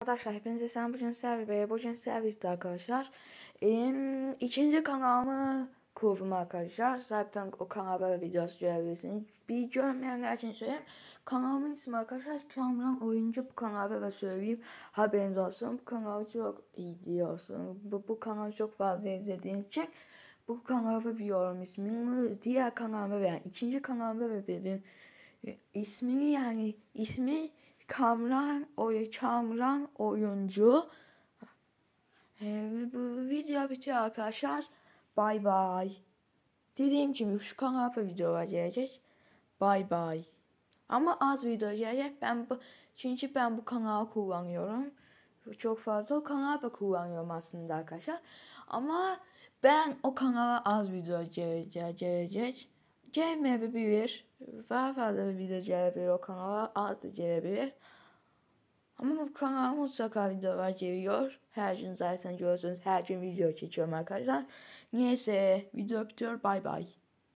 Arkadaşlar hepinize selam bu cinsel ve bu cinsel arkadaşlar. Ee, kanalımı kurdum arkadaşlar. Zaten o kanalda videosu görebilirsiniz. Bir görmeyenler için söyleyeyim. Kanalımın ismi arkadaşlar Kamran Oyuncu bu kanalda da söyleyeyim. Haberiniz olsun. Bu kanal çok iyi olsun. Bu, bu kanal çok fazla izlediğiniz için bu kanalda diyorum ismini. Diğer kanalda yani ikinci kanalda ve bir, bir, ismini yani ismi kamran, oy kamran oyuncu. Ee, bu video bitiyor arkadaşlar. Bay bay. Dediğim gibi şu kanala video gelecek. Bay bay. Ama az video gelecek. Ben bu, çünkü ben bu kanalı kullanıyorum. Çok fazla o kanalı da kullanıyorum aslında arkadaşlar. Ama ben o kanala az video gelecek gəlməyə bilir və fazla bir də gələ bilir o kanala, az da gələ bilir. Ama bu kanala mutlaka videolar geliyor. Her gün zaten görüyorsunuz. Her gün video çekiyorum arkadaşlar. Neyse video bitiyor. Bay bay.